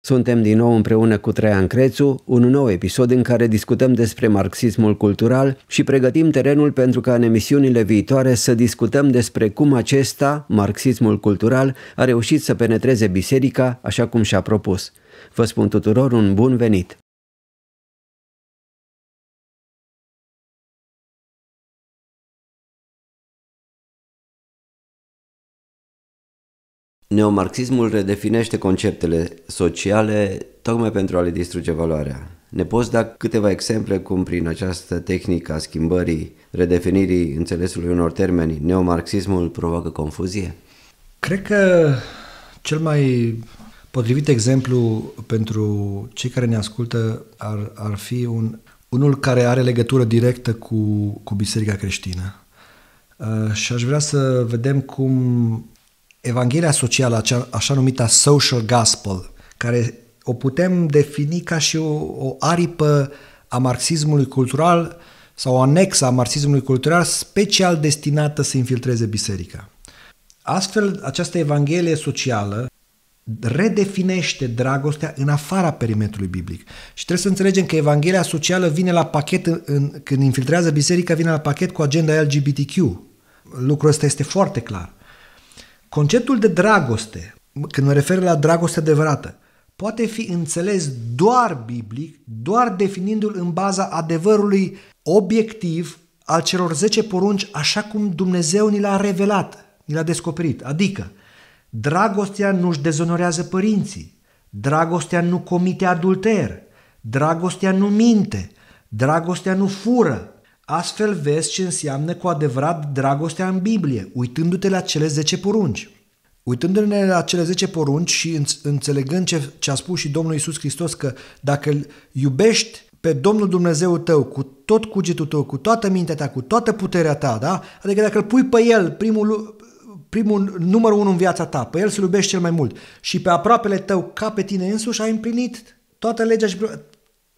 Suntem din nou împreună cu Traian Crețu, un nou episod în care discutăm despre marxismul cultural și pregătim terenul pentru ca în emisiunile viitoare să discutăm despre cum acesta, marxismul cultural, a reușit să penetreze biserica așa cum și-a propus. Vă spun tuturor un bun venit! Neomarxismul redefinește conceptele sociale tocmai pentru a le distruge valoarea. Ne poți da câteva exemple cum prin această tehnică a schimbării, redefinirii înțelesului unor termeni, neomarxismul provoacă confuzie? Cred că cel mai potrivit exemplu pentru cei care ne ascultă ar, ar fi un, unul care are legătură directă cu, cu Biserica Creștină. Uh, și aș vrea să vedem cum Evanghelia socială, așa numita social gospel, care o putem defini ca și o, o aripă a marxismului cultural sau o anexă a marxismului cultural special destinată să infiltreze biserica. Astfel, această Evanghelie socială redefinește dragostea în afara perimetrului biblic. Și trebuie să înțelegem că Evanghelia socială vine la pachet, în, când infiltrează biserica, vine la pachet cu agenda LGBTQ. Lucrul ăsta este foarte clar. Conceptul de dragoste, când mă refer la dragoste adevărată, poate fi înțeles doar biblic, doar definindu-l în baza adevărului obiectiv al celor 10 porunci așa cum Dumnezeu ni l-a revelat, ni l-a descoperit. Adică, dragostea nu-și dezonorează părinții, dragostea nu comite adulter, dragostea nu minte, dragostea nu fură, Astfel vezi ce înseamnă cu adevărat dragostea în Biblie, uitându-te la cele 10 porunci. Uitându-ne la cele 10 porunci și înțelegând ce, ce a spus și Domnul Isus Hristos că dacă îl iubești pe Domnul Dumnezeu tău cu tot cugetul tău, cu toată mintea ta, cu toată puterea ta, da? Adică dacă îl pui pe el, primul, primul numărul unu în viața ta, pe el să-l iubești cel mai mult și pe aproapele tău ca pe tine însuși, ai împlinit toată legea și...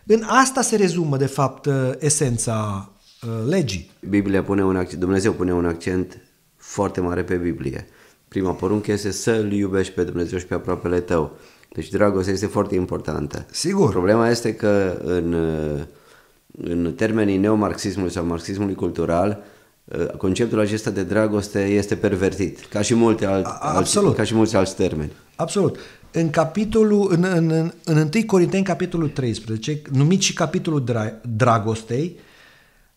În asta se rezumă, de fapt, esența Uh, legii. Biblia pune un accent, Dumnezeu pune un accent foarte mare pe Biblie. Prima poruncă este să-L iubești pe Dumnezeu și pe aproapele tău. Deci dragostea este foarte importantă. Sigur. Problema este că în, uh, în termenii neomarxismului sau marxismului cultural, uh, conceptul acesta de dragoste este pervertit, ca și, multe alt, Absolut. Alți, ca și mulți alți termeni. Absolut. În capitolul, în, în, în, în 1 Corinteni, capitolul 13, numit și capitolul dra, dragostei, uh,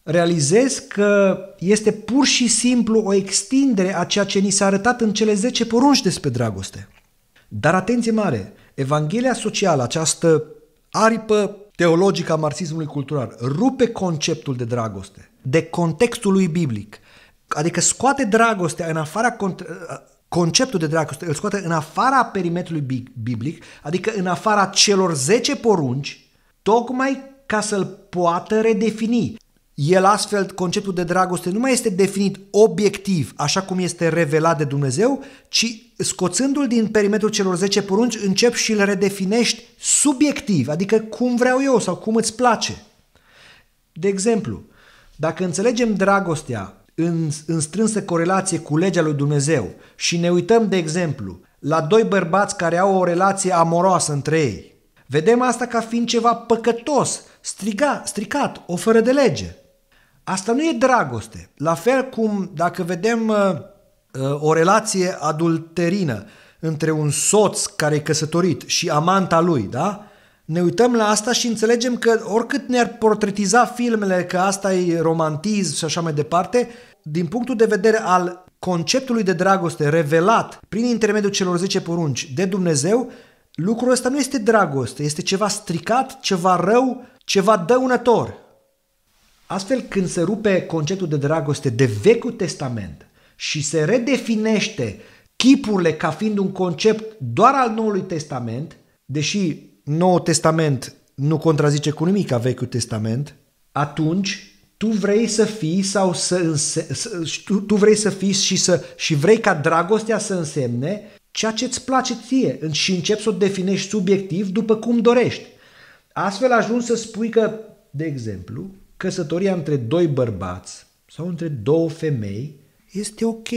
realizez că este pur și simplu o extindere a ceea ce ni s-a arătat în cele 10 porunci despre dragoste. Dar atenție mare, Evanghelia socială, această aripă teologică a marxismului cultural, rupe conceptul de dragoste, de contextul lui biblic, adică scoate dragostea în afara conceptul de dragoste, îl scoate în afara perimetrului biblic, adică în afara celor 10 porunci, tocmai ca să-l poată redefini, el astfel, conceptul de dragoste nu mai este definit obiectiv, așa cum este revelat de Dumnezeu, ci scoțându-l din perimetrul celor 10 porunci, încep și îl redefinești subiectiv, adică cum vreau eu sau cum îți place. De exemplu, dacă înțelegem dragostea în, în strânsă corelație cu legea lui Dumnezeu și ne uităm, de exemplu, la doi bărbați care au o relație amoroasă între ei, vedem asta ca fiind ceva păcătos, striga, stricat, o fără de lege. Asta nu e dragoste. La fel cum dacă vedem uh, uh, o relație adulterină între un soț care e căsătorit și amanta lui, da? Ne uităm la asta și înțelegem că oricât ne-ar portretiza filmele că asta e romantism și așa mai departe, din punctul de vedere al conceptului de dragoste revelat prin intermediul celor 10 porunci de Dumnezeu, lucrul ăsta nu este dragoste, este ceva stricat, ceva rău, ceva dăunător. Astfel, când se rupe conceptul de dragoste de Vechiul Testament și se redefinește chipurile ca fiind un concept doar al Noului Testament, deși Noul Testament nu contrazice cu nimic a Vechiul Testament, atunci tu vrei să fii sau să, înse- să tu, tu vrei să fii și să și vrei ca dragostea să însemne ceea ce îți place ție și începi să o definești subiectiv după cum dorești. Astfel ajungi să spui că, de exemplu, căsătoria între doi bărbați sau între două femei este ok,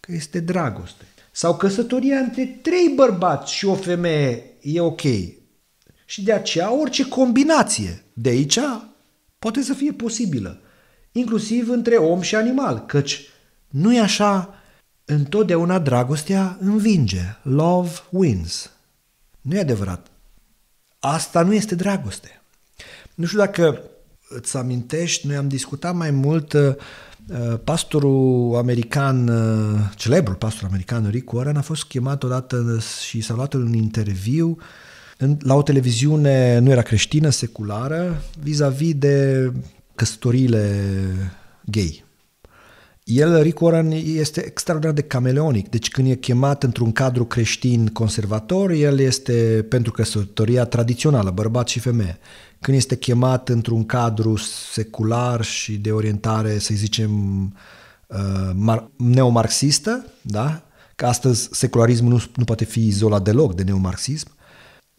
că este dragoste. Sau căsătoria între trei bărbați și o femeie e ok. Și de aceea orice combinație de aici poate să fie posibilă, inclusiv între om și animal, căci nu e așa întotdeauna dragostea învinge, love wins. Nu e adevărat. Asta nu este dragoste. Nu știu dacă îți amintești, noi am discutat mai mult uh, uh, pastorul american, uh, celebrul pastor american Rick Warren a fost chemat odată și s-a luat un interviu la o televiziune, nu era creștină, seculară, vis-a-vis de căsătorile gay el, Rick Warren, este extraordinar de cameleonic. Deci când e chemat într-un cadru creștin conservator, el este pentru căsătoria tradițională, bărbat și femeie. Când este chemat într-un cadru secular și de orientare, să zicem, uh, neomarxistă, da? că astăzi secularismul nu, nu poate fi izolat deloc de neomarxism,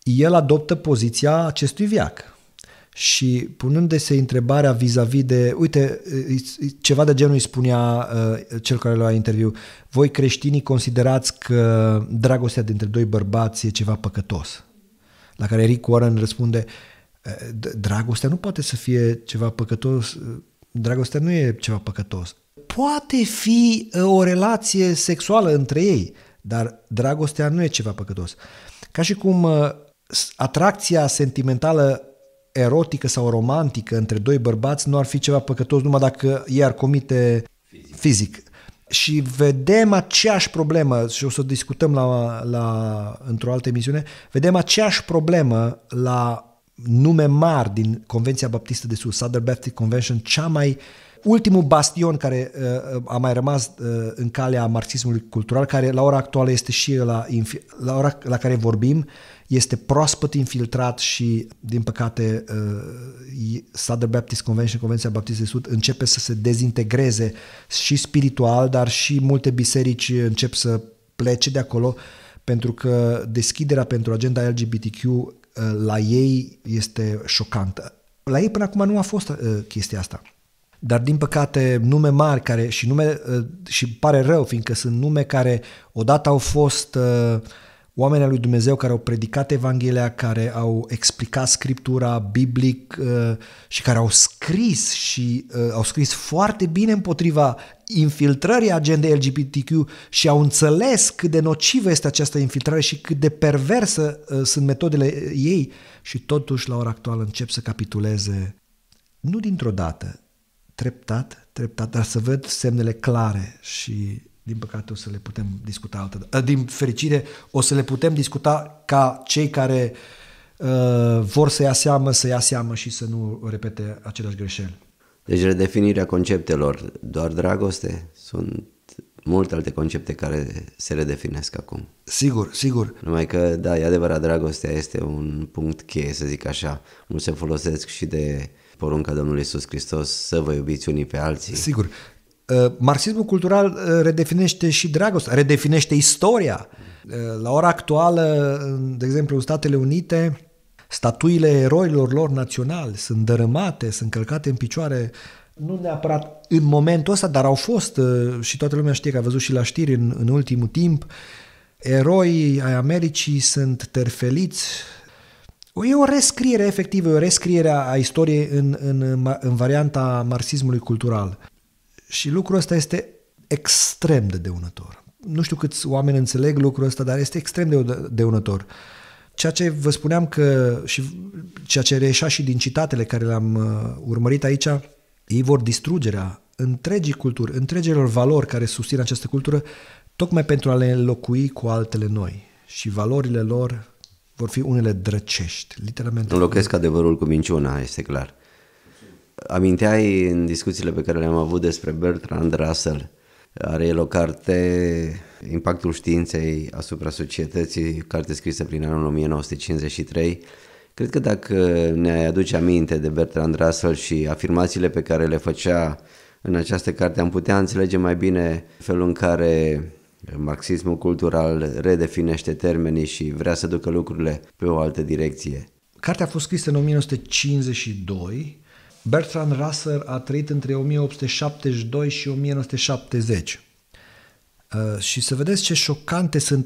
el adoptă poziția acestui viac și punându-se întrebarea vis-a-vis de, uite, ceva de genul îi spunea uh, cel care lua interviu, voi creștinii considerați că dragostea dintre doi bărbați e ceva păcătos? La care Rick Warren răspunde, uh, dragostea nu poate să fie ceva păcătos, uh, dragostea nu e ceva păcătos. Poate fi uh, o relație sexuală între ei, dar dragostea nu e ceva păcătos. Ca și cum atracția sentimentală erotică sau romantică între doi bărbați nu ar fi ceva păcătos numai dacă ei ar comite fizic. fizic. Și vedem aceeași problemă, și o să discutăm la, la, într-o altă emisiune, vedem aceeași problemă la nume mari din Convenția Baptistă de Sus, Southern Baptist Convention, cea mai uh, ultimul bastion care uh, uh, a mai rămas uh, în calea marxismului cultural, care la ora actuală este și la, la ora la care vorbim, este proaspăt infiltrat și, din păcate, uh, Southern Baptist Convention, Convenția de Sud, începe să se dezintegreze și spiritual, dar și multe biserici încep să plece de acolo, pentru că deschiderea pentru agenda LGBTQ uh, la ei este șocantă. La ei până acum nu a fost uh, chestia asta dar din păcate nume mari care și nume eh, și pare rău fiindcă sunt nume care odată au fost eh, oameni lui Dumnezeu care au predicat Evanghelia, care au explicat Scriptura biblic eh, și care au scris și au scris foarte bine împotriva infiltrării agendei LGBTQ și au înțeles cât de nocivă este această infiltrare și cât de perversă sunt metodele ei și totuși la ora actuală încep să capituleze nu dintr-o dată, treptat, treptat, dar să văd semnele clare și din păcate o să le putem discuta altă eh, Din fericire o să le putem discuta ca cei care uh, vor să ia seamă, să ia seamă și să nu repete aceleași greșeli. Deci redefinirea conceptelor, doar dragoste? Sunt multe alte concepte care se redefinesc acum. Sigur, sigur. Numai că, da, e adevărat, dragostea este un punct cheie, să zic așa. Mulți se folosesc și de porunca Domnului Iisus Hristos să vă iubiți unii pe alții. Sigur. Uh, marxismul cultural uh, redefinește și dragostea, redefinește istoria. Uh, la ora actuală, de exemplu, în Statele Unite, statuile eroilor lor naționali sunt dărâmate, sunt călcate în picioare, nu neapărat în momentul ăsta, dar au fost și toată lumea știe că a văzut și la știri în, în ultimul timp, eroii ai Americii sunt terfeliți, E o rescriere, efectivă, o rescriere a istoriei în, în, în varianta marxismului cultural. Și lucrul ăsta este extrem de deunător. Nu știu câți oameni înțeleg lucrul ăsta, dar este extrem de deunător. Ceea ce vă spuneam că și ceea ce reieșea și din citatele care le-am uh, urmărit aici, ei vor distrugerea întregii culturi, întregilor valori care susțin această cultură, tocmai pentru a le înlocui cu altele noi. Și valorile lor vor fi unele drăcești, literalmente. Înlocuiesc adevărul cu minciuna, este clar. Aminteai în discuțiile pe care le-am avut despre Bertrand Russell, are el o carte, Impactul științei asupra societății, carte scrisă prin anul 1953. Cred că dacă ne aduce aminte de Bertrand Russell și afirmațiile pe care le făcea în această carte, am putea înțelege mai bine felul în care Marxismul cultural redefinește termenii și vrea să ducă lucrurile pe o altă direcție. Cartea a fost scrisă în 1952. Bertrand Russell a trăit între 1872 și 1970. Uh, și să vedeți ce șocante sunt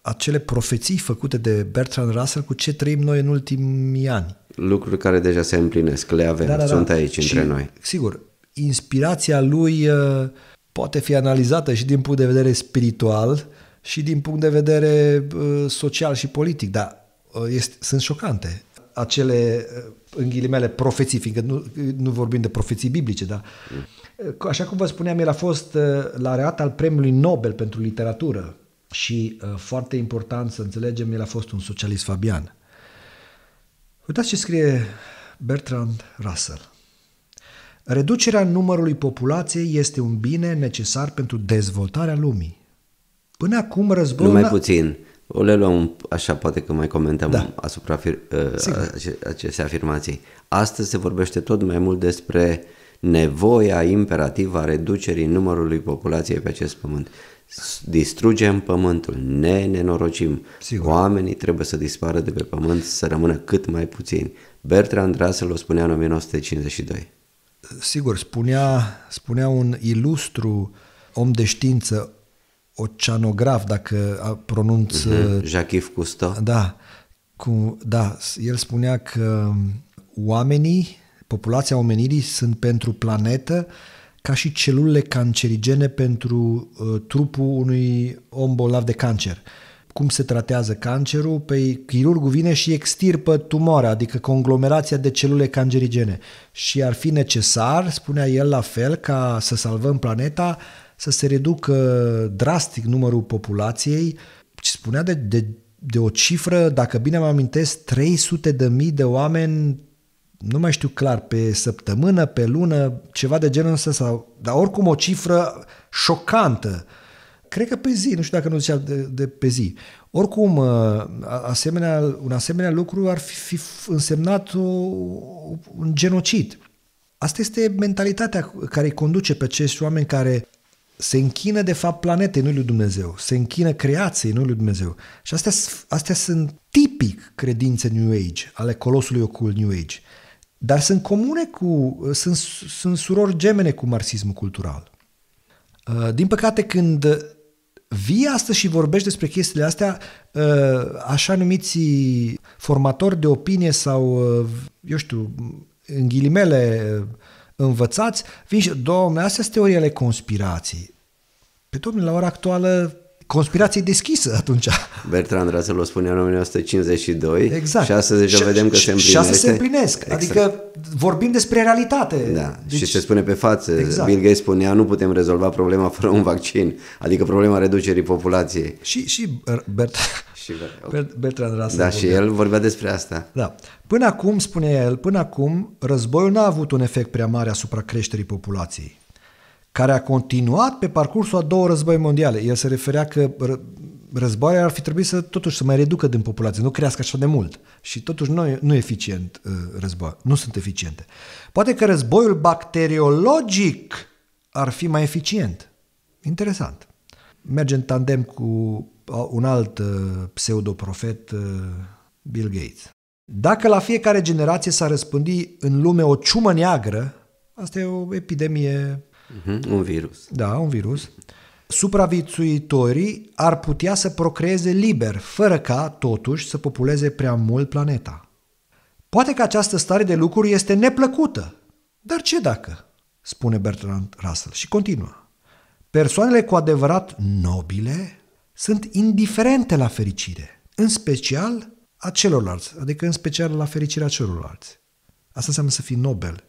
acele profeții făcute de Bertrand Russell cu ce trăim noi în ultimii ani. Lucruri care deja se împlinesc, le avem, da, da, da. sunt aici și, între noi. Sigur, inspirația lui uh, poate fi analizată și din punct de vedere spiritual și din punct de vedere uh, social și politic, dar uh, este, sunt șocante acele, uh, în ghilimele, profeții, fiindcă nu, nu vorbim de profeții biblice, dar așa cum vă spuneam, el a fost laureat al premiului Nobel pentru literatură și foarte important să înțelegem, el a fost un socialist fabian. Uitați ce scrie Bertrand Russell. Reducerea numărului populației este un bine necesar pentru dezvoltarea lumii. Până acum războiul... mai puțin. O le luăm așa, poate că mai comentăm da. asupra afir- ă, acestei afirmații. Astăzi se vorbește tot mai mult despre nevoia imperativă a reducerii numărului populației pe acest pământ. Distrugem pământul, ne nenorocim. Sigur. Oamenii trebuie să dispară de pe pământ, să rămână cât mai puțini. Bertrand Russell o spunea în 1952 sigur, spunea, spunea un ilustru om de știință, oceanograf, dacă pronunț... Uh-huh. Jacques Cousteau. Da, cu, da, el spunea că oamenii, populația omenirii sunt pentru planetă ca și celulele cancerigene pentru uh, trupul unui om bolnav de cancer. Uh, cum se tratează cancerul, pe păi chirurgul vine și extirpă tumoarea, adică conglomerația de celule cancerigene. Și ar fi necesar, spunea el la fel, ca să salvăm planeta, să se reducă drastic numărul populației și spunea de, de, de o cifră, dacă bine mă amintesc, 300 de mii de oameni nu mai știu clar, pe săptămână, pe lună, ceva de genul ăsta, sau, dar oricum o cifră șocantă cred că pe zi, nu știu dacă nu zicea de, de pe zi. Oricum, uh, asemenea, un asemenea lucru ar fi, fi însemnat o, un genocid. Asta este mentalitatea care îi conduce pe acești oameni care se închină de fapt planetei, nu lui Dumnezeu, se închină creației, nu lui Dumnezeu. Și astea, astea sunt tipic credințe New Age, ale colosului ocult New Age. Dar sunt comune cu, sunt, sunt surori gemene cu marxismul cultural. Uh, din păcate, când vii astăzi și vorbești despre chestiile astea, uh, așa numiți formatori de opinie sau, uh, eu știu, în ghilimele uh, învățați, vin și, domnule, astea sunt teorii ale Pe domnule, la ora actuală conspirație deschisă atunci. Bertrand Russell o spunea în 1952 exact. și astăzi deja vedem că se împlinește. Și astăzi se împlinesc, exact. adică vorbim despre realitate. Da. Deci... Și se spune pe față, exact. Bill Gates spunea nu putem rezolva problema fără un vaccin, adică problema reducerii populației. Și, și uh, Bertrand Bertrand Russell. Da, și el vorbea despre asta. Da. Până acum, spunea el, până acum, războiul n-a avut un efect prea mare asupra creșterii populației care a continuat pe parcursul a două război mondiale. El se referea că războaia ar fi trebuit să totuși să mai reducă din populație, nu crească așa de mult. Și totuși nu, nu eficient uh, război, nu sunt eficiente. Poate că războiul bacteriologic ar fi mai eficient. Interesant. Merge în tandem cu un alt uh, pseudoprofet, uh, Bill Gates. Dacă la fiecare generație s-ar răspândi în lume o ciumă neagră, asta e o epidemie Uh-huh, un virus. Da, un virus. Supraviețuitorii ar putea să procreeze liber, fără ca, totuși, să populeze prea mult planeta. Poate că această stare de lucruri este neplăcută, dar ce dacă? spune Bertrand Russell și continuă. Persoanele cu adevărat nobile sunt indiferente la fericire, în special a celorlalți, adică în special la fericirea celorlalți. Asta înseamnă să fii nobel,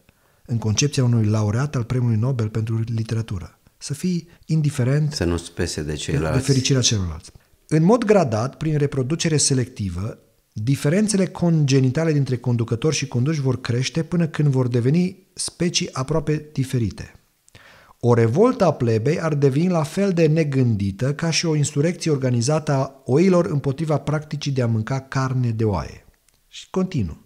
în concepția unui laureat al premiului Nobel pentru literatură. Să fii indiferent să nu spese de ceilalți. De fericirea celorlalți. În mod gradat, prin reproducere selectivă, diferențele congenitale dintre conducători și conduși vor crește până când vor deveni specii aproape diferite. O revoltă a plebei ar deveni la fel de negândită ca și o insurecție organizată a oilor împotriva practicii de a mânca carne de oaie. Și continuu.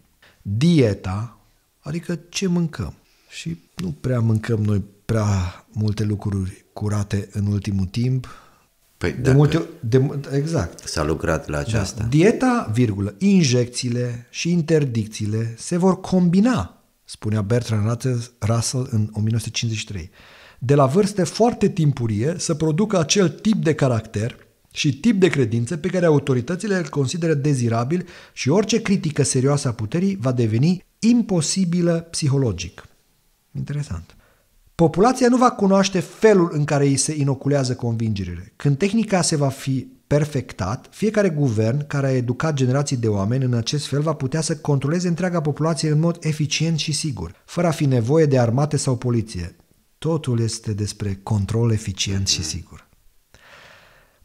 Dieta, adică ce mâncăm, și nu prea mâncăm noi prea multe lucruri curate în ultimul timp. Păi, de dacă multe, păi de, exact. S-a lucrat la da. aceasta. Da. Dieta, virgulă, injecțiile și interdicțiile se vor combina, spunea Bertrand Russell în 1953, de la vârste foarte timpurie să producă acel tip de caracter și tip de credințe pe care autoritățile îl consideră dezirabil și orice critică serioasă a puterii va deveni imposibilă psihologic. Interesant. Populația nu va cunoaște felul în care îi se inoculează convingerile. Când tehnica se va fi perfectat, fiecare guvern care a educat generații de oameni în acest fel va putea să controleze întreaga populație în mod eficient și sigur, fără a fi nevoie de armate sau poliție. Totul este despre control eficient și sigur.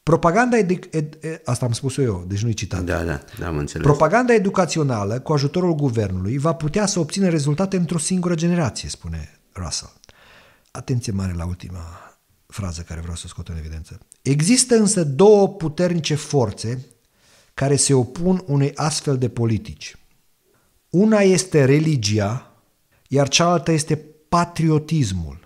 Propaganda edu- ed- asta am spus eu, deci nu-i citat. Da, da, da, am înțeles. Propaganda educațională cu ajutorul guvernului va putea să obțină rezultate într-o singură generație, spune Russell. Atenție mare la ultima frază care vreau să scot în evidență. Există însă două puternice forțe care se opun unei astfel de politici. Una este religia, iar cealaltă este patriotismul.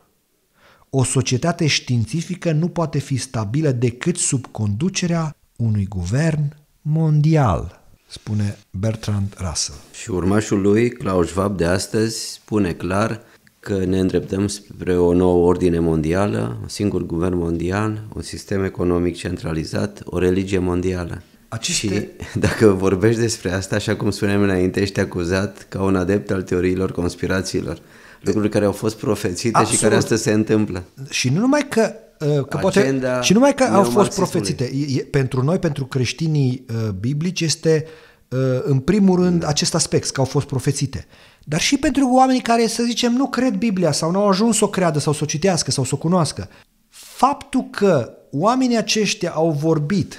O societate științifică nu poate fi stabilă decât sub conducerea unui guvern mondial, spune Bertrand Russell. Și urmașul lui, Klaus Schwab de astăzi, spune clar că ne îndreptăm spre o nouă ordine mondială, un singur guvern mondial, un sistem economic centralizat, o religie mondială. Aceste... Și dacă vorbești despre asta, așa cum spuneam înainte, ești acuzat ca un adept al teoriilor conspirațiilor lucruri care au fost profețite Absolut. și care astăzi se întâmplă. Și nu numai că uh, că poate, și numai că au fost profețite. E, pentru noi, pentru creștinii uh, biblici, este uh, în primul rând da. acest aspect, că au fost profețite. Dar și pentru oamenii care, să zicem, nu cred Biblia sau nu au ajuns să o creadă sau să o citească sau să o cunoască. Faptul că oamenii aceștia au vorbit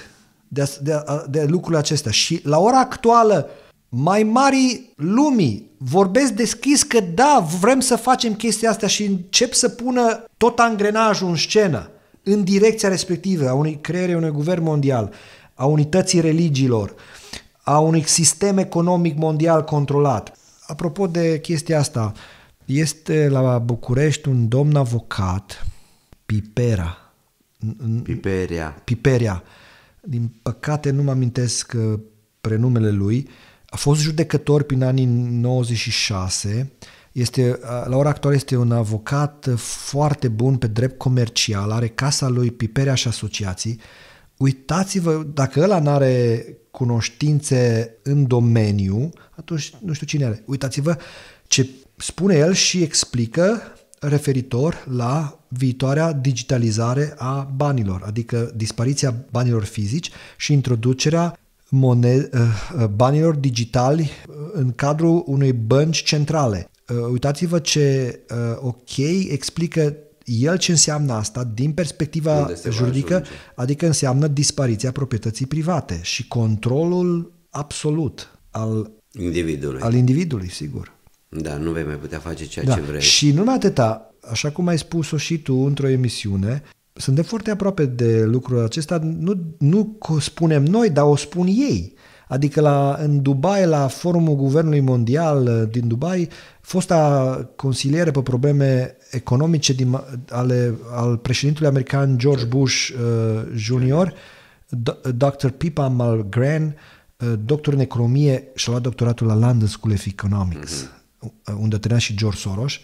de, de, de lucrurile acestea și la ora actuală uh, mai mari lumii vorbesc deschis că da, vrem să facem chestia asta și încep să pună tot angrenajul în scenă, în direcția respectivă, a unei creere unui guvern mondial, a unității religiilor, a unui sistem economic mondial controlat. Apropo de chestia asta, este la București un domn avocat, Pipera. Piperia. Piperia. Din păcate nu mă amintesc uh, prenumele lui, a fost judecător prin anii 96, este, la ora actuală este un avocat foarte bun pe drept comercial, are casa lui Piperea și Asociații. Uitați-vă, dacă ăla nu are cunoștințe în domeniu, atunci nu știu cine are. Uitați-vă ce spune el și explică referitor la viitoarea digitalizare a banilor, adică dispariția banilor fizici și introducerea mone- eh, eh, banilor digitali eh, în cadrul unei bănci centrale. Uitați-vă ce ok explică el ce înseamnă asta din perspectiva juridică, adică înseamnă dispariția proprietății private și controlul absolut al individului. Al individului, sigur. Da, nu vei mai putea face ceea da. ce vrei. Și numai atâta, așa cum ai spus-o și tu într-o emisiune, suntem foarte aproape de lucrul acesta, nu, nu spunem noi, dar o spun ei. Adică la, în Dubai, la forumul Guvernului Mondial uh, din Dubai, fosta consiliere pe probleme economice din, ale, al președintelui american George Bush uh, Jr., Dr. Pippa Malgren, uh, doctor în economie și-a luat doctoratul la London School of Economics, mm-hmm. unde trăia și George Soros. Uh,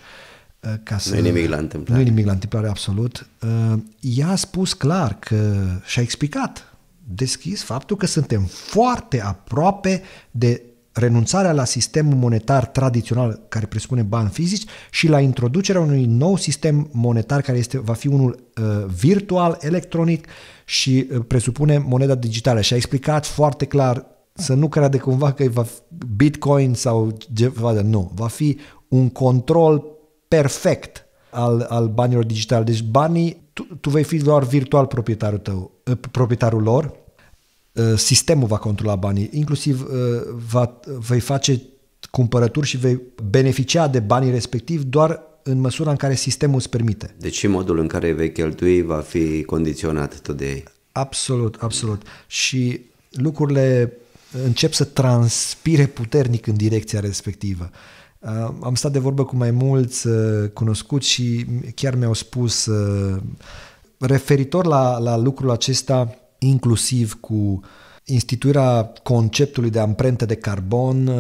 Uh, ca să... Nu e nimic la întâmplare. Nu e nimic la întâmplare, absolut. Uh, ea a spus clar că și-a explicat deschis faptul că suntem foarte aproape de renunțarea la sistemul monetar tradițional care presupune bani fizici și la introducerea unui nou sistem monetar care este, va fi unul uh, virtual, electronic și uh, presupune moneda digitală. Și a explicat foarte clar să nu crede cumva că va Bitcoin sau ceva, nu, va fi un control perfect al, al banilor digitali. Deci banii, tu, tu vei fi doar virtual proprietarul tău, eh, proprietarul lor, eh, sistemul va controla banii, inclusiv eh, va, vei face cumpărături și vei beneficia de banii respectiv doar în măsura în care sistemul îți permite. Deci și modul în care vei cheltui va fi condiționat tot de ei. Absolut, absolut. Și lucrurile încep să transpire puternic în direcția respectivă. Uh, am stat de vorbă cu mai mulți uh, cunoscuți și chiar mi-au spus uh, referitor la, la lucrul acesta, inclusiv cu instituirea conceptului de amprentă de carbon,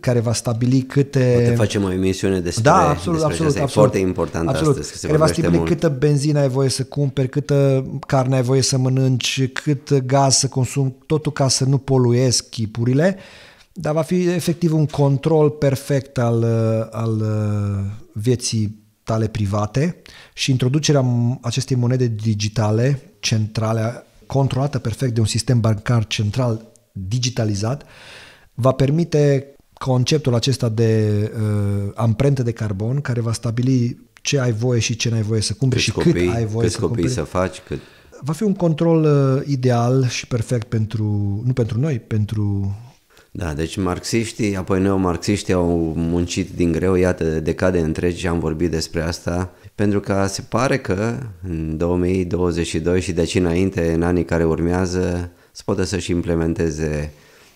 care va stabili câte... Poate facem o emisiune despre Da, absolut, despre absolut, absolut. E foarte important absolut. astăzi. Că care va stabili mult. câtă benzină ai voie să cumperi, câtă carne ai voie să mănânci, cât gaz să consumi, totul ca să nu poluezi chipurile. Uh, dar va fi efectiv un control perfect al, uh, al uh, vieții tale private și introducerea acestei monede digitale centrale, controlată perfect de un sistem bancar central digitalizat, va permite conceptul acesta de uh, amprentă de carbon care va stabili ce ai voie și ce n-ai voie să cumperi și copii, cât ai voie câți să copii cumperi. să faci, cât... Va fi un control uh, ideal și perfect pentru, nu pentru noi, pentru da, deci marxiștii, apoi neomarxiștii au muncit din greu, iată, decade întregi am vorbit despre asta, pentru că se pare că în 2022 și de înainte, în anii care urmează, se poate să-și implementeze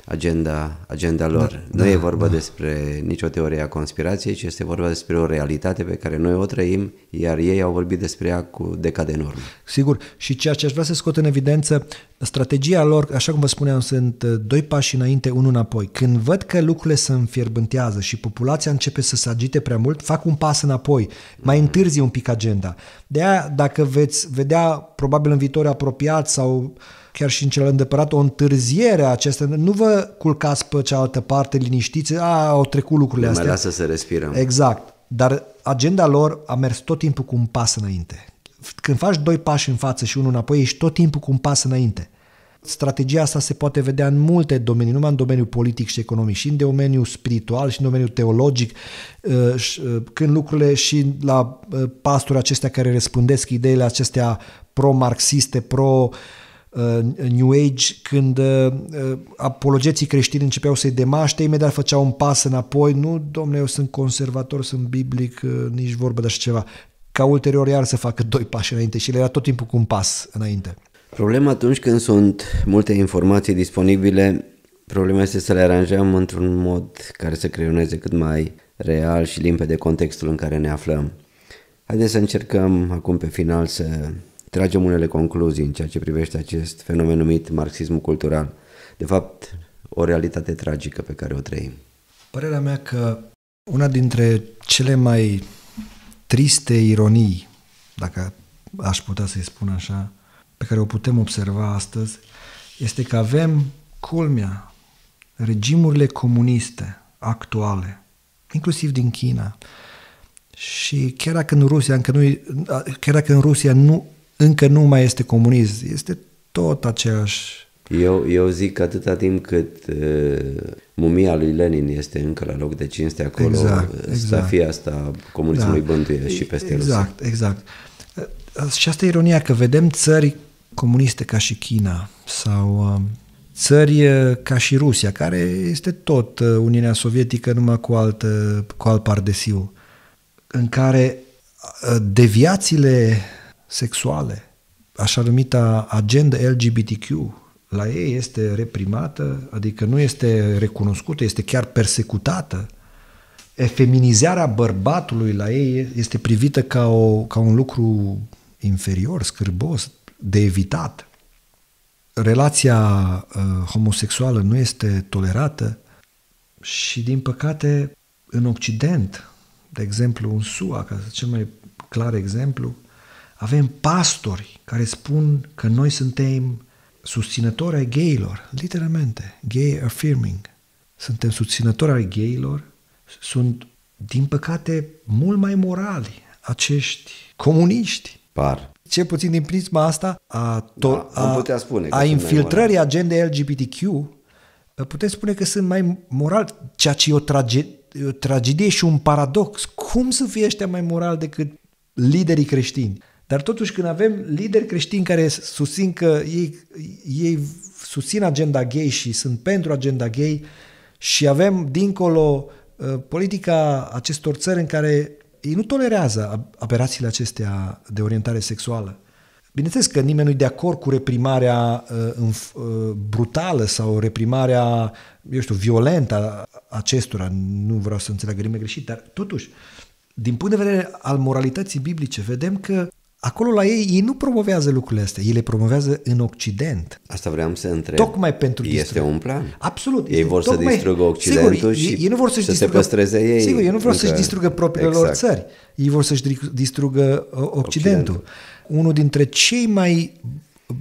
agenda, agenda lor. Da, nu da, e vorba da. despre nicio teorie a conspirației, ci este vorba despre o realitate pe care noi o trăim, iar ei au vorbit despre ea cu decade în urmă. Sigur, și ceea ce aș vrea să scot în evidență, strategia lor, așa cum vă spuneam, sunt uh, doi pași înainte, unul înapoi. Când văd că lucrurile se înfierbântează și populația începe să se agite prea mult, fac un pas înapoi, mai mm. întârzi un pic agenda. De aia, dacă veți vedea, probabil în viitor apropiat sau uh, chiar și în cel îndepărat, o întârziere a acestei. Nu vă culcați pe cealaltă parte, liniștiți, a, au trecut lucrurile astea. mai lasă să respirăm. Exact. Dar agenda lor a mers tot timpul cu un pas înainte. Când faci doi pași în față și unul înapoi, ești tot timpul cu un pas înainte. Strategia asta se poate vedea în multe domenii, numai în domeniul politic și economic, și în domeniul spiritual, și în domeniul teologic, uh, uh, când lucrurile și la uh, pasturi acestea care răspândesc ideile acestea pro-marxiste, pro-uh, Uh, New Age, când uh, uh, apologeții creștini începeau să-i demaște, imediat făceau un pas înapoi, nu, domnule, eu sunt conservator, sunt biblic, nici vorbă de așa ceva, ca ulterior iar să facă doi pași înainte și le era tot timpul cu un pas înainte. Problema atunci când sunt multe informații disponibile, problema este să le aranjăm într-un mod care să creioneze cât mai real și limpede contextul în care ne aflăm. Haideți să încercăm acum pe final să tragem unele concluzii în ceea ce privește acest fenomen numit marxismul cultural. De fapt, o realitate tragică pe care o trăim. Părerea mea că una dintre cele mai triste ironii, dacă aș putea să-i spun așa, pe care o putem observa astăzi, este că avem culmea, regimurile comuniste actuale, inclusiv din China, și chiar dacă în Rusia, încă nu, chiar dacă în Rusia nu încă nu mai este comunism, este tot aceeași. Eu, eu zic că atâta timp cât uh, mumia lui Lenin este încă la loc de cinste acolo, exact, exact. fie asta comunismului da. bântuie și peste Exact, Rusia. exact. Uh, și asta e ironia, că vedem țări comuniste ca și China sau uh, țări uh, ca și Rusia, care este tot uh, Uniunea Sovietică, numai cu, altă, cu alt pardesiu, în care deviațiile sexuale. Așa numita agenda LGBTQ la ei este reprimată, adică nu este recunoscută, este chiar persecutată. Efeminizarea bărbatului la ei este privită ca, o, ca un lucru inferior, scârbos, de evitat. Relația uh, homosexuală nu este tolerată și, din păcate, în Occident, de exemplu, în SUA, ca cel mai clar exemplu, avem pastori care spun că noi suntem susținători ai gayilor, literalmente, gay affirming. Suntem susținători ai gayilor, sunt, din păcate, mult mai morali acești comuniști. Par. Ce puțin din prisma asta a, to- da, a, putea spune a infiltrării agendei LGBTQ, putem spune că sunt mai morali, ceea ce e o, trage- o tragedie și un paradox. Cum să fie ăștia mai morali decât liderii creștini? Dar totuși când avem lideri creștini care susțin că ei, ei susțin agenda gay și sunt pentru agenda gay și avem dincolo uh, politica acestor țări în care ei nu tolerează aberațiile acestea de orientare sexuală. Bineînțeles că nimeni nu e de acord cu reprimarea uh, uh, brutală sau reprimarea, eu știu, violentă a acestora. Nu vreau să înțeleagă nimeni greșit, dar totuși, din punct de vedere al moralității biblice, vedem că Acolo la ei, ei nu promovează lucrurile astea, ei le promovează în Occident. Asta vreau să întreb. Tocmai pentru Este un plan? Absolut. Ei vor tocmai, să distrugă Occidentul sigur, și ei, ei nu vor să să distrugă, se păstreze ei. Sigur, ei nu vor încă, să-și distrugă propriile exact. lor țări. Ei vor să-și distrugă uh, Occidentul. Occidentul. Unul dintre cei mai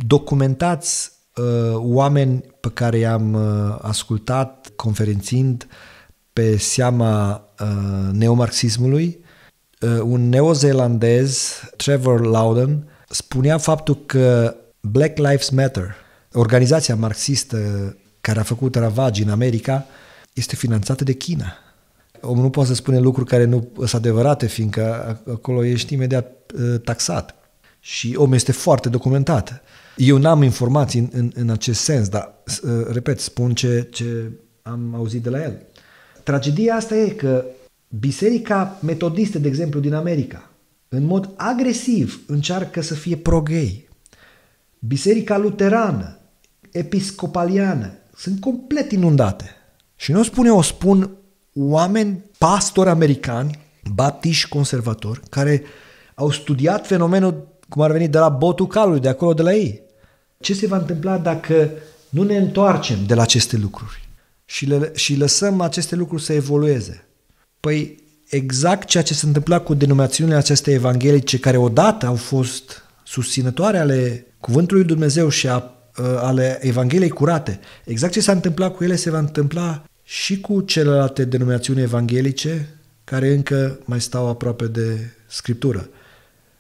documentați uh, oameni pe care i-am uh, ascultat conferențind pe seama uh, neomarxismului, Uh, un neozelandez, Trevor Loudon, spunea faptul că Black Lives Matter, organizația marxistă care a făcut ravagi în America, este finanțată de China. Omul nu poate să spune lucruri care nu sunt adevărate, fiindcă acolo ești imediat uh, taxat. Și omul este foarte documentat. Eu n-am informații în, în, în acest sens, dar, uh, repet, spun ce, ce am auzit de la el. Tragedia asta e că Biserica metodistă, de exemplu, din America, în mod agresiv încearcă să fie pro-gay. Biserica luterană, episcopaliană, sunt complet inundate. Și nu o spun eu, o spun oameni, pastori americani, baptiști conservatori, care au studiat fenomenul cum ar veni de la botul calului, de acolo, de la ei. Ce se va întâmpla dacă nu ne întoarcem de la aceste lucruri și, le, și lăsăm aceste lucruri să evolueze? Păi exact ceea ce se întâmpla cu denominațiunile acestei evanghelice, care odată au fost susținătoare ale Cuvântului Dumnezeu și a, ă, ale Evangheliei curate, exact ce s-a întâmplat cu ele se va întâmpla și cu celelalte denominațiuni evanghelice care încă mai stau aproape de Scriptură.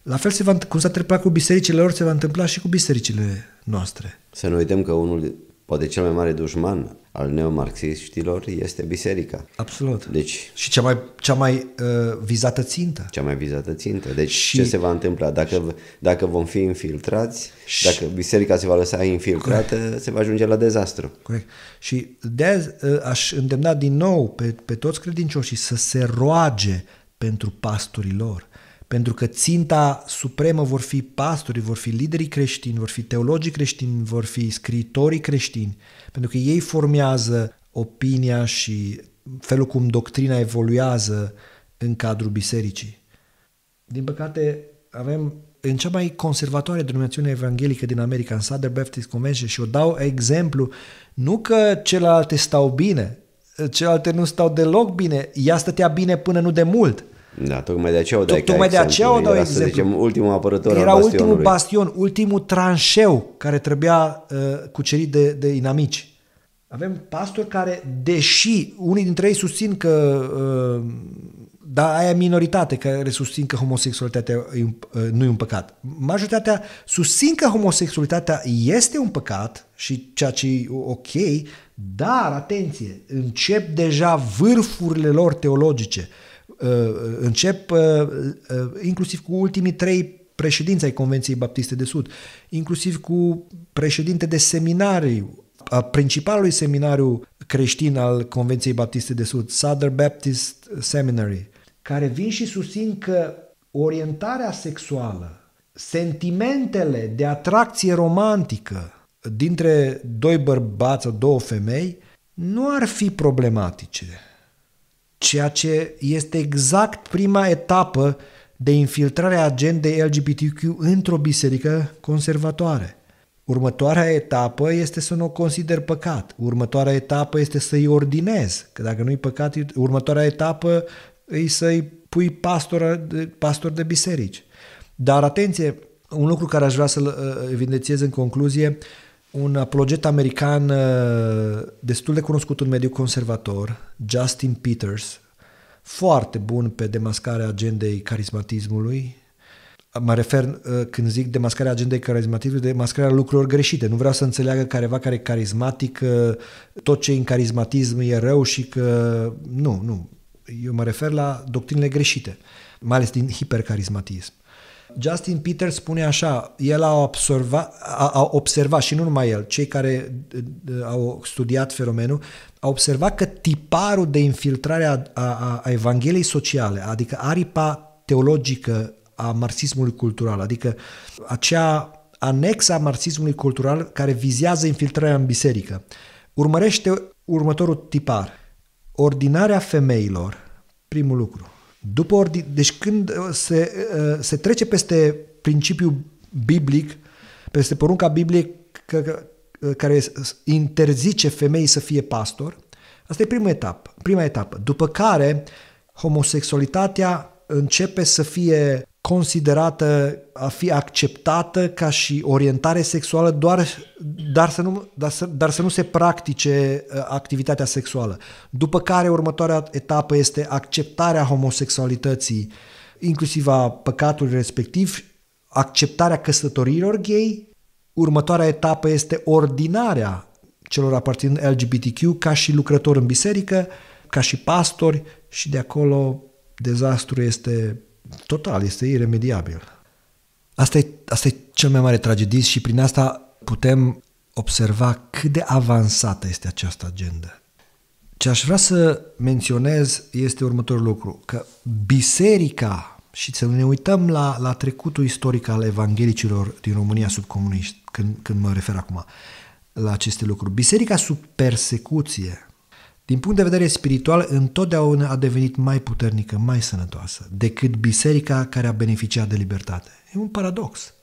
La fel se va, cum s-a întâmplat cu bisericile lor, se va întâmpla și cu bisericile noastre. Să nu uităm că unul poate cel mai mare dușman al neomarxiștilor este biserica. Absolut. Deci, și cea mai, cea mai uh, vizată țintă. Cea mai vizată țintă. Deci și, ce se va întâmpla? Dacă, și, dacă vom fi infiltrați, și, dacă biserica se va lăsa infiltrată, corect. se va ajunge la dezastru. Corect. Și de uh, aș îndemna din nou pe, pe toți credincioșii să se roage pentru pastorii lor pentru că ținta supremă vor fi pastorii, vor fi liderii creștini, vor fi teologii creștini, vor fi scriitorii creștini, pentru că ei formează opinia și felul cum doctrina evoluează în cadrul bisericii. Din păcate, avem în cea mai conservatoare denominațiune evanghelică din America, în Southern Baptist Convention, și o dau exemplu, nu că celelalte stau bine, celelalte nu stau deloc bine, ea stătea bine până nu de mult – da, tocmai de aceea o dai Tocmai de aceea o dau era, exemplu. Să zicem, ultimul apărător Era al ultimul bastion, ultimul tranșeu care trebuia uh, cucerit de, de inamici. Avem pastori care, deși unii dintre ei susțin că uh, da, aia minoritate care susțin că homosexualitatea uh, nu e un păcat. Majoritatea susțin că homosexualitatea este un păcat și ceea ce e ok, dar, atenție, încep deja vârfurile lor teologice. Uh, Uh, uh, încep uh, inclusiv cu ultimii trei președinți ai Convenției Baptiste de Sud, inclusiv cu președinte de seminarii a principalului seminariu creștin al Convenției Baptiste de Sud, Southern Baptist Seminary, care vin și susțin că orientarea sexuală, sentimentele de atracție romantică dintre doi bărbați sau două femei nu ar fi problematice ceea ce este exact prima etapă de infiltrare a agendei LGBTQ într-o biserică conservatoare. Următoarea etapă este să nu o consider păcat. Următoarea etapă este să-i ordinez. Că dacă nu-i păcat, următoarea etapă e să-i pui pastor, pastor de biserici. Dar atenție, un lucru care aș vrea să-l uh, evidențiez în concluzie, un apologet american uh, destul de cunoscut în mediul conservator, Justin Peters, foarte bun pe demascarea agendei carismatismului. Mă refer uh, când zic demascarea agendei carismatismului, demascarea lucrurilor greșite. Nu vreau să înțeleagă careva care e carismatic, uh, tot ce e în carismatism e rău și că... Nu, nu. Eu mă refer la doctrinele greșite, mai ales din hipercarismatism. Justin Peter spune așa, el a observat, a, a observat și nu numai el, cei care au studiat fenomenul, a observat că tiparul de infiltrare a, a, a Evangheliei sociale, adică aripa teologică a marxismului cultural, adică acea anexă a marxismului cultural care vizează infiltrarea în biserică, urmărește următorul tipar. Ordinarea femeilor, primul lucru. După ordi, deci când uh, se, uh, se trece peste principiul biblic, peste porunca biblică uh, care interzice femeii să fie pastor, asta e prima etapă, prima etapă. După care homosexualitatea începe să fie considerată a fi acceptată ca și orientare sexuală, doar, dar, să nu, dar, să, dar să nu se practice uh, activitatea sexuală. După care următoarea etapă este acceptarea homosexualității, inclusiv a păcatului respectiv, acceptarea căsătorilor gay, următoarea etapă este ordinarea celor aparținând LGBTQ ca și lucrători în biserică, ca și pastori și de acolo dezastru este total, este iremediabil. Asta e, asta e cel mai mare tragedie și prin asta putem observa cât de avansată este această agendă. Ce aș vrea să menționez este următorul lucru, că biserica, și să ne uităm la, la trecutul istoric al evanghelicilor din România sub când, când mă refer acum la aceste lucruri, biserica sub persecuție din punct de vedere spiritual, întotdeauna a devenit mai puternică, mai sănătoasă decât biserica care a beneficiat de libertate. E un paradox.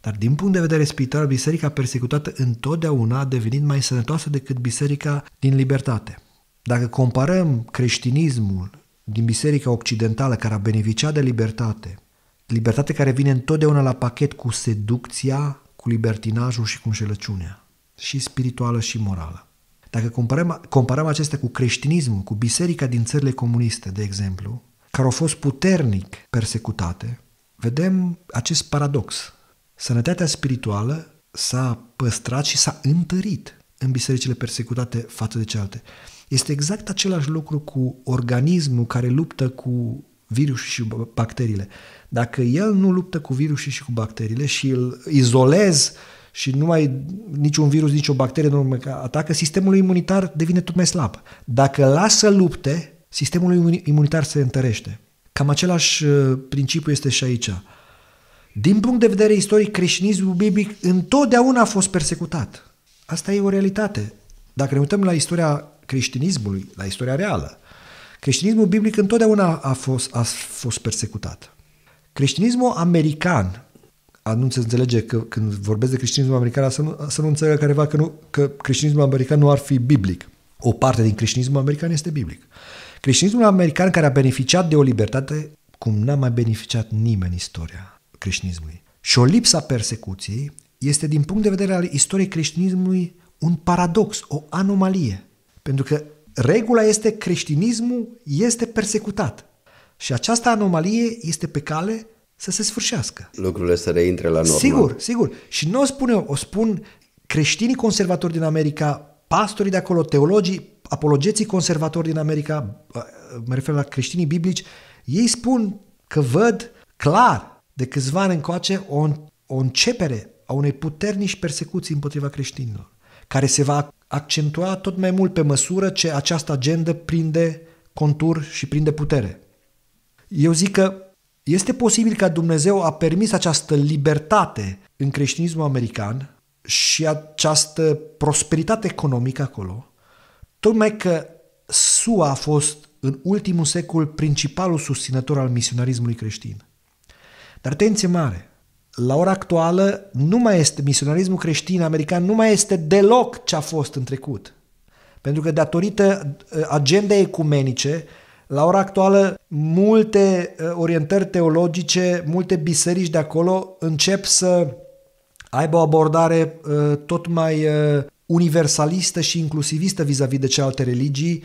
Dar din punct de vedere spiritual, biserica persecutată întotdeauna a devenit mai sănătoasă decât biserica din libertate. Dacă comparăm creștinismul din biserica occidentală care a beneficiat de libertate, libertate care vine întotdeauna la pachet cu seducția, cu libertinajul și cu înșelăciunea, și spirituală și morală. Dacă comparăm, comparăm acestea cu creștinismul, cu biserica din țările comuniste, de exemplu, care au fost puternic persecutate, vedem acest paradox. Sănătatea spirituală s-a păstrat și s-a întărit în bisericile persecutate față de cealaltă. Este exact același lucru cu organismul care luptă cu virusul și bacteriile. Dacă el nu luptă cu virusul și cu bacteriile și îl izolezi și nu mai niciun virus, nicio bacterie nu mai atacă, sistemul imunitar devine tot mai slab. Dacă lasă lupte, sistemul imunitar se întărește. Cam același uh, principiu este și aici. Din punct de vedere istoric, creștinismul biblic întotdeauna a fost persecutat. Asta e o realitate. Dacă ne uităm la istoria creștinismului, la istoria reală, creștinismul biblic întotdeauna a fost, a fost persecutat. Creștinismul american a nu se înțelege că când vorbesc de creștinismul american, să nu, să nu înțeleagă careva că, nu, că creștinismul american nu ar fi biblic. O parte din creștinismul american este biblic. Creștinismul american care a beneficiat de o libertate cum n-a mai beneficiat nimeni istoria creștinismului. Și o lipsa persecuției este, din punct de vedere al istoriei creștinismului, un paradox, o anomalie. Pentru că regula este creștinismul este persecutat. Și această anomalie este pe cale să se sfârșească. Lucrurile să reintre la normă. Sigur, sigur. Și nu o spun eu, o spun creștinii conservatori din America, pastorii de acolo, teologii, apologeții conservatori din America, mă refer la creștinii biblici, ei spun că văd clar de câțiva ani încoace o, o începere a unei puternici persecuții împotriva creștinilor, care se va accentua tot mai mult pe măsură ce această agendă prinde contur și prinde putere. Eu zic că este posibil că Dumnezeu a permis această libertate în creștinismul american și această prosperitate economică acolo, tocmai că SUA a fost în ultimul secol principalul susținător al misionarismului creștin. Dar atenție mare! La ora actuală nu mai este misionarismul creștin american nu mai este deloc ce a fost în trecut. Pentru că datorită uh, agendei ecumenice, la ora actuală, multe eh, orientări teologice, multe biserici de acolo încep să aibă o abordare eh, tot mai eh, universalistă și inclusivistă vis-a-vis de cealaltă religii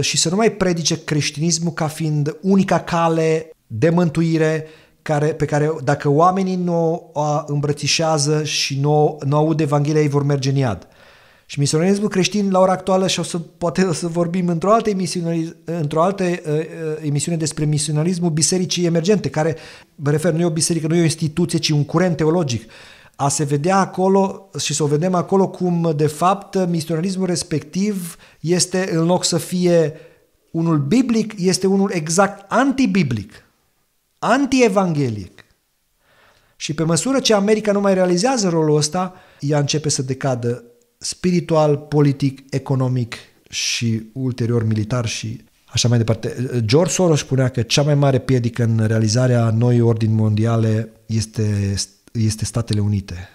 și să nu mai predice creștinismul ca fiind unica cale de mântuire care, pe care dacă oamenii nu o îmbrățișează și nu, nu aud Evanghelia, ei vor merge în iad. Și misionarismul creștin la ora actuală și o să, poate o să vorbim într-o altă, emisiune, într-o altă uh, uh, emisiune despre misionarismul bisericii emergente, care, mă refer, nu e o biserică, nu e o instituție, ci un curent teologic. A se vedea acolo și să o vedem acolo cum, de fapt, misionarismul respectiv este, în loc să fie unul biblic, este unul exact antibiblic, anti Și pe măsură ce America nu mai realizează rolul ăsta, ea începe să decadă spiritual, politic, economic și ulterior militar și așa mai departe. George Soros spunea că cea mai mare piedică în realizarea noii ordini mondiale este, este Statele Unite.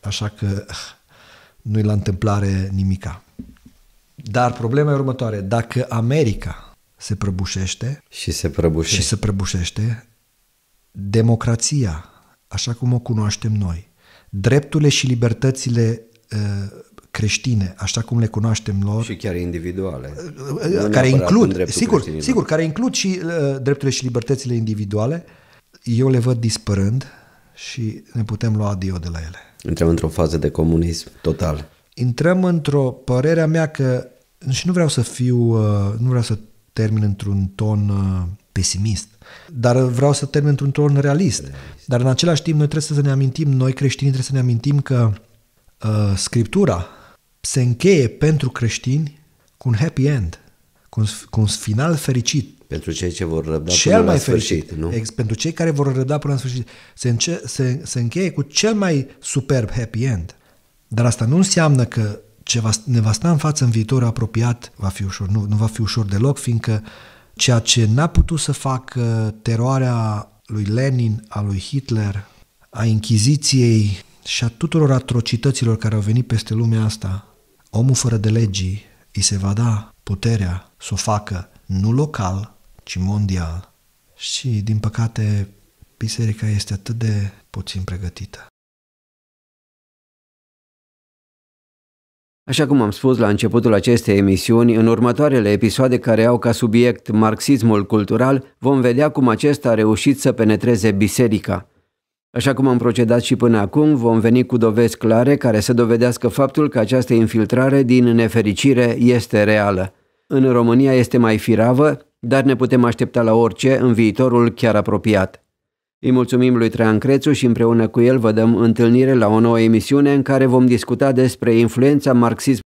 Așa că ah, nu-i la întâmplare nimica. Dar problema e următoare. Dacă America se prăbușește și se prăbușește, și se prăbușește democrația, așa cum o cunoaștem noi, drepturile și libertățile uh, creștine, așa cum le cunoaștem noi. Și chiar individuale. Uh, uh, care includ, sigur, creștinilor. sigur, care includ și uh, drepturile și libertățile individuale, eu le văd dispărând și ne putem lua adio de la ele. Intrăm într-o fază de comunism total. Intrăm într-o, părerea mea că, și nu vreau să fiu, uh, nu vreau să termin într-un ton uh, pesimist, dar vreau să termin într-un ton realist. realist. Dar în același timp noi trebuie să ne amintim, noi creștinii trebuie să ne amintim că uh, Scriptura se încheie pentru creștini cu un happy end, cu un, cu un final fericit. Pentru cei ce vor răbda cel până mai la sfârșit, fericit, nu? Ex- pentru cei care vor răbda până la sfârșit. Se, înce- se, se încheie cu cel mai superb happy end. Dar asta nu înseamnă că ce va, ne va sta în față în viitor apropiat va fi ușor. Nu, nu va fi ușor deloc, fiindcă ceea ce n-a putut să facă teroarea lui Lenin, a lui Hitler, a Inchiziției și a tuturor atrocităților care au venit peste lumea asta, Omul fără de legii îi se va da puterea să o facă nu local, ci mondial. Și, din păcate, biserica este atât de puțin pregătită. Așa cum am spus la începutul acestei emisiuni, în următoarele episoade care au ca subiect marxismul cultural, vom vedea cum acesta a reușit să penetreze biserica. Așa cum am procedat și până acum, vom veni cu dovezi clare care să dovedească faptul că această infiltrare, din nefericire, este reală. În România este mai firavă, dar ne putem aștepta la orice în viitorul chiar apropiat. Îi mulțumim lui Traian Crețu și împreună cu el vă dăm întâlnire la o nouă emisiune în care vom discuta despre influența marxismului.